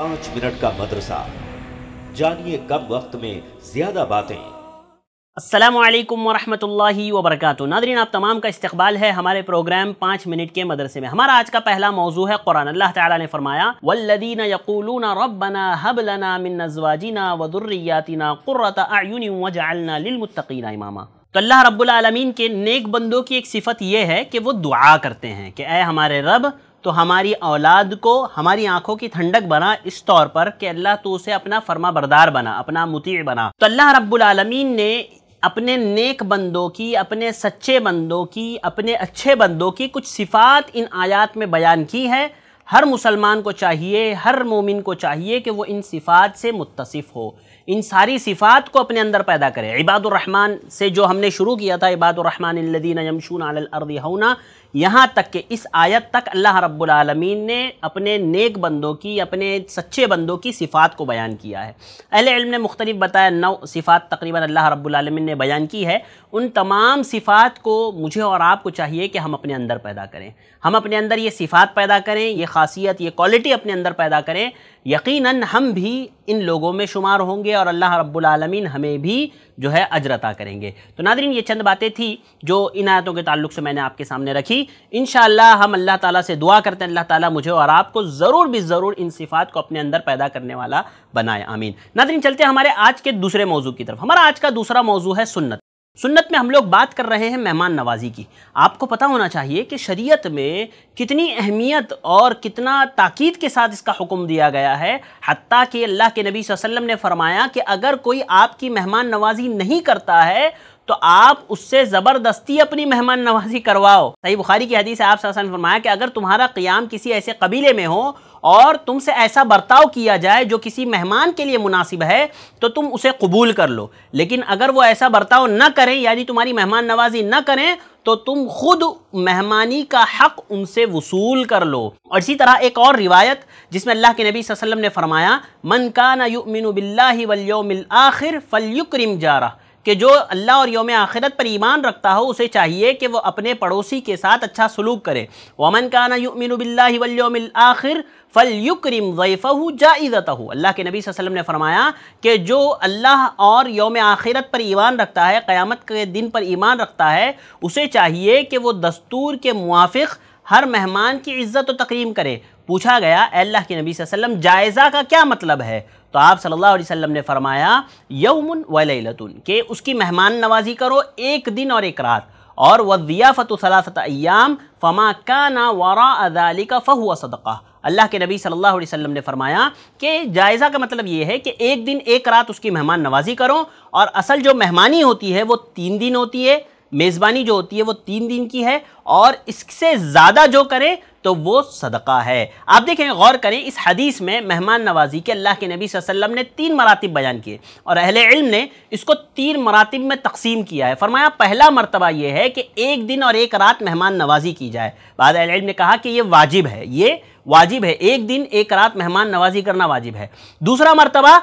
पांच मिनट का मदरसा जानिए कम वक्त में ज्यादा बातें असलम वरहमल वबरक नादरीन आप तमाम का इस्तबाल है हमारे प्रोग्राम पाँच मिनट के मदरसे में हमारा आज का पहला मौजू है कुरान अल्लाह ताला ने फरमाया वल्लदीन यकूलून रब्बना हबलना मिन नजवाजिना वदुर्रियातिना कुर्रत आयुन वजअलना लिलमुत्तकीना इमामा तो अल्लाह रब्बुल आलमीन के नेक बंदों की एक सिफत यह है कि वो दुआ करते हैं कि अय हमारे रब तो हमारी औलाद को हमारी आंखों की ठंडक बना इस तौर पर कि अल्लाह तो उसे अपना फर्मा बरदार बना अपना मुती बना तो अल्लाह रब्बुल ने अपने नेक बंदों की अपने सच्चे बंदों की अपने अच्छे बंदों की कुछ सिफ़ात इन आयात में बयान की है हर मुसलमान को चाहिए हर मोमिन को चाहिए कि वो इन सिफ़ात से मुतसिफ़ हो इन सारी सिफ़ात को अपने अंदर पैदा करें इबादुररहमान से जो हमने शुरू किया था इबादुररहमान लदीन यमशून अलर्द हौना यहाँ तक के इस आयत तक अल्लाह रब्बुल आलमीन ने अपने नेक बंदों की अपने सच्चे बंदों की सिफ़ात को बयान किया है अहल इल्म ने मुख्तलिफ बताया नौ सिफ़ात तकरीबन अल्लाह रब्बुल आलमीन ने बयान की है उन तमाम सिफ़ात को मुझे और आपको चाहिए कि हम अपने अंदर पैदा करें हम अपने अंदर ये सिफ़ात पैदा करें ये खासियत ये क्वालिटी अपने अंदर पैदा करें यकीनन हम भी इन लोगों में शुमार होंगे और अल्लाह रब्बुल आलमीन हमें भी जो है अजरता करेंगे तो नादरीन ये चंद बातें थी जो इन आयतों के ताल्लुक से मैंने आपके सामने रखी होगी इन हम अल्लाह ताला से दुआ करते हैं अल्लाह ताला मुझे और आपको ज़रूर भी ज़रूर इन सिफ़ात को अपने अंदर पैदा करने वाला बनाए आमीन नादरीन चलते हैं हमारे आज के दूसरे मौजू की तरफ हमारा आज का दूसरा मौजू है सुन्नत सुन्नत में हम लोग बात कर रहे हैं मेहमान नवाजी की आपको पता होना चाहिए कि शरीयत में कितनी अहमियत और कितना ताकीद के साथ इसका हुक्म दिया गया है हती कि अल्लाह के नबी वसल्लम ने फरमाया कि अगर कोई आपकी मेहमान नवाजी नहीं करता है तो आप उससे ज़बरदस्ती अपनी मेहमान नवाजी करवाओ सही बुखारी की हदीस आप सासन फरमाया कि अगर तुम्हारा क्याम किसी ऐसे कबीले में हो और तुमसे ऐसा बर्ताव किया जाए जो किसी मेहमान के लिए मुनासिब है तो तुम उसे कबूल कर लो लेकिन अगर वो ऐसा बर्ताव न करें यानी तुम्हारी मेहमान नवाजी न करें तो तुम खुद मेहमानी का हक उनसे वसूल कर लो और इसी तरह एक और रिवायत जिसमें अल्लाह के नबी वसल्लम ने फरमाया मन का नयुमिन बिल्ला वलियोमिल आखिर फलयुक्रिम जारा कि जो अल्लाह और योम आखिरत पर ईमान रखता हो उसे चाहिए कि वो अपने पड़ोसी के साथ अच्छा सलूक करे वमन काना युमिनबिल्लाम आखिर फ़ल युक्रिम वैफ़ू जाइज़त हो अल्लाह के नबी वसल्लम ने फरमाया कि जो अल्लाह और योम आखिरत पर ईमान रखता है क़यामत के दिन पर ईमान रखता है उसे चाहिए कि वो दस्तूर के मुआफ़ हर मेहमान की इज़्ज़त व तकरीम करे पूछा गया अल्लाह के नबी वसल्लम जायज़ा का क्या मतलब है तो आप सल्लल्लाहु अलैहि वसल्लम ने फरमाया यौमन वलैलतुन के उसकी मेहमान नवाजी करो एक दिन और एक रात और व दियाफ़त सलासत अयाम फमा का ना वारा अदाली का फ़ह सदक़ा अल्लाह के नबी सल्लल्लाहु अलैहि वसल्लम ने फरमाया कि जायज़ा का मतलब ये है कि एक दिन एक रात उसकी मेहमान नवाजी करो और असल जो मेहमानी होती है वो तीन दिन होती है मेज़बानी जो होती है वो तीन दिन की है और इससे ज़्यादा जो करें तो वो सदका है आप देखें गौर करें इस हदीस में मेहमान नवाजी के अल्लाह के नबी वसल्लम ने तीन मरातब बयान किए और अहले इल्म ने इसको तीन मरातब में तकसीम किया है फरमाया पहला मरतबा ये है कि एक दिन और एक रात मेहमान नवाजी की जाए बाद अहले इल्म ने कहा कि ये वाजिब है ये वाजिब है एक दिन एक रात मेहमान नवाजी करना वाजिब है दूसरा मरतबा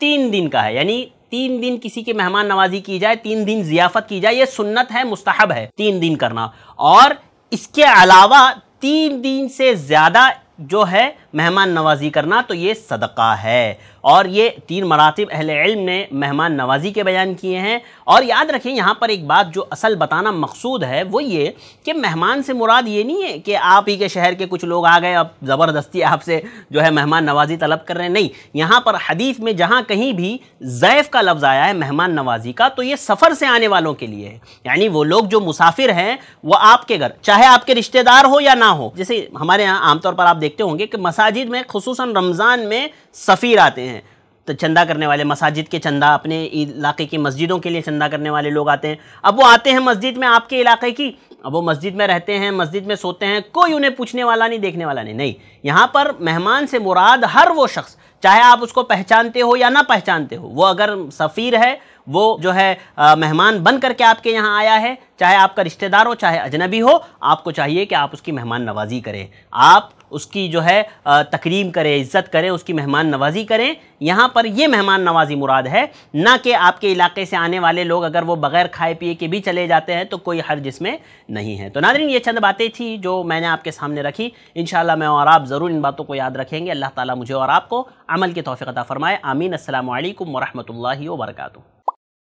तीन दिन का है यानी तीन दिन किसी की मेहमान नवाजी की जाए तीन दिन जियाफत की जाए ये सुन्नत है मुस्तहब है तीन दिन करना और इसके अलावा तीन दिन से ज़्यादा जो है मेहमान नवाजी करना तो ये सदका है और ये तीन मरातब अहल इल्म ने मेहमान नवाजी के बयान किए हैं और याद रखें यहाँ पर एक बात जो असल बताना मकसूद है वो ये कि मेहमान से मुराद ये नहीं है कि आप ही के शहर के कुछ लोग आ गए अब ज़बरदस्ती आपसे जो है मेहमान नवाजी तलब कर रहे हैं नहीं यहाँ पर हदीफ़ में जहाँ कहीं भी ज़ैफ़ का लफ्ज़ आया है मेहमान नवाजी का तो ये सफ़र से आने वालों के लिए है यानी वो लोग जो मुसाफिर हैं वो आपके घर चाहे आपके रिश्तेदार हो या ना हो जैसे हमारे यहाँ आमतौर पर आप देखते होंगे कि मसा मसाजिद में खसूस रमज़ान में सफ़ीर आते हैं तो चंदा करने वाले मसाजिद के चंदा अपने इलाके की मस्जिदों के लिए चंदा करने वाले लोग आते हैं अब वो आते हैं मस्जिद में आपके इलाके की अब वो मस्जिद में रहते हैं मस्जिद में सोते हैं कोई उन्हें पूछने वाला नहीं देखने वाला नहीं नहीं यहाँ पर मेहमान से मुराद हर वो शख्स चाहे आप उसको पहचानते हो या ना पहचानते हो वो अगर सफ़ीर है वो जो है मेहमान बन करके आपके यहाँ आया है चाहे आपका रिश्तेदार हो चाहे अजनबी हो आपको चाहिए कि आप उसकी मेहमान नवाजी करें आप उसकी जो है तकरीम करें इज़्ज़त करें उसकी मेहमान नवाजी करें यहाँ पर ये मेहमान नवाजी मुराद है ना कि आपके इलाके से आने वाले लोग अगर वो बग़ैर खाए पिए के भी चले जाते हैं तो कोई हर जिसमें नहीं है तो नादरीन ये चंद बातें थी जो मैंने आपके सामने रखी इन मैं और आप ज़रूर इन बातों को याद रखेंगे अल्लाह ताली मुझे और आपको अमल के तोफ़ी अता फ़रमाए आमीन असल वरहमल वर्का